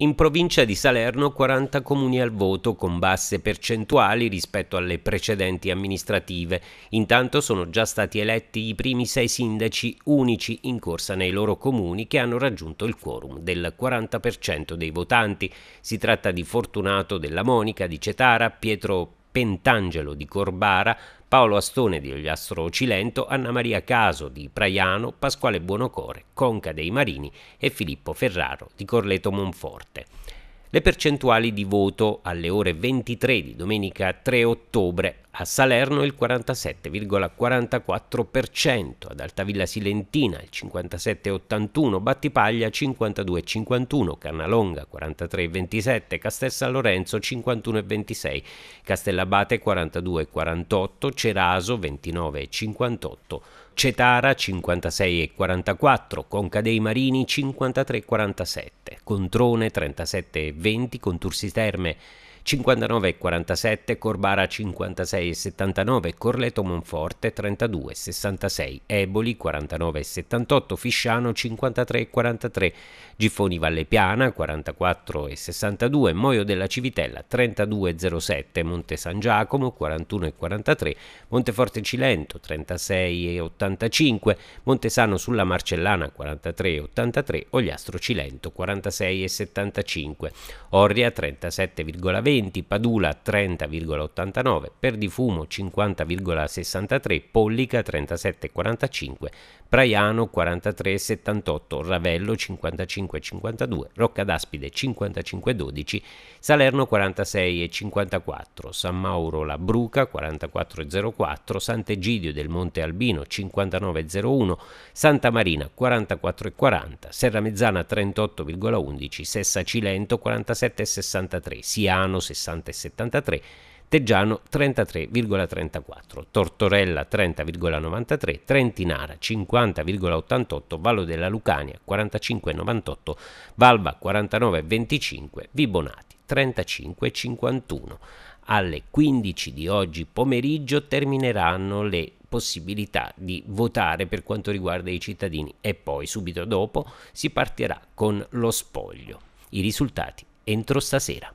In provincia di Salerno 40 comuni al voto con basse percentuali rispetto alle precedenti amministrative. Intanto sono già stati eletti i primi sei sindaci unici in corsa nei loro comuni che hanno raggiunto il quorum del 40% dei votanti. Si tratta di Fortunato della Monica di Cetara, Pietro Pentangelo di Corbara, Paolo Astone di Ogliastro Cilento, Anna Maria Caso di Praiano, Pasquale Buonocore, Conca dei Marini e Filippo Ferraro di Corleto Monforte. Le percentuali di voto alle ore 23 di domenica 3 ottobre a Salerno il 47,44%, ad Altavilla Silentina il 57,81%, Battipaglia 52,51%, Carnalonga 43,27%, Castel San Lorenzo 51,26%, Castellabate 42,48%, Ceraso 29,58%, Cetara 56,44, Conca dei Marini 53,47, Controne 37,20, Contursi Terme 59,47, Corbara 56 e 79, Corleto Monforte 32, e 66, Eboli 49 e 78, Fisciano 53 e 43, Giffoni Valle Piana 44 e 62, Moio della Civitella 32 07, Monte San Giacomo 41 43, Monteforte Cilento 36 e 85, Montesano sulla Marcellana 43 83, Ogliastro Cilento 46 75, Orria 37,20, Padula 30,89, Perdi di fumo 50,63, Pollica 37,45, Praiano 43,78, Ravello 55,52, Rocca d'Aspide 55,12, Salerno 46,54, San Mauro La Bruca 44,04, Sant'Egidio del Monte Albino 59,01, Santa Marina 44,40, Serra Mezzana 38,11, Sessa Cilento 47,63, Siano 60,73, Teggiano 33,34, Tortorella 30,93, Trentinara 50,88, Vallo della Lucania 45,98, Valva 49,25, Vibonati 35,51. Alle 15 di oggi pomeriggio termineranno le possibilità di votare per quanto riguarda i cittadini e poi subito dopo si partirà con lo spoglio. I risultati entro stasera.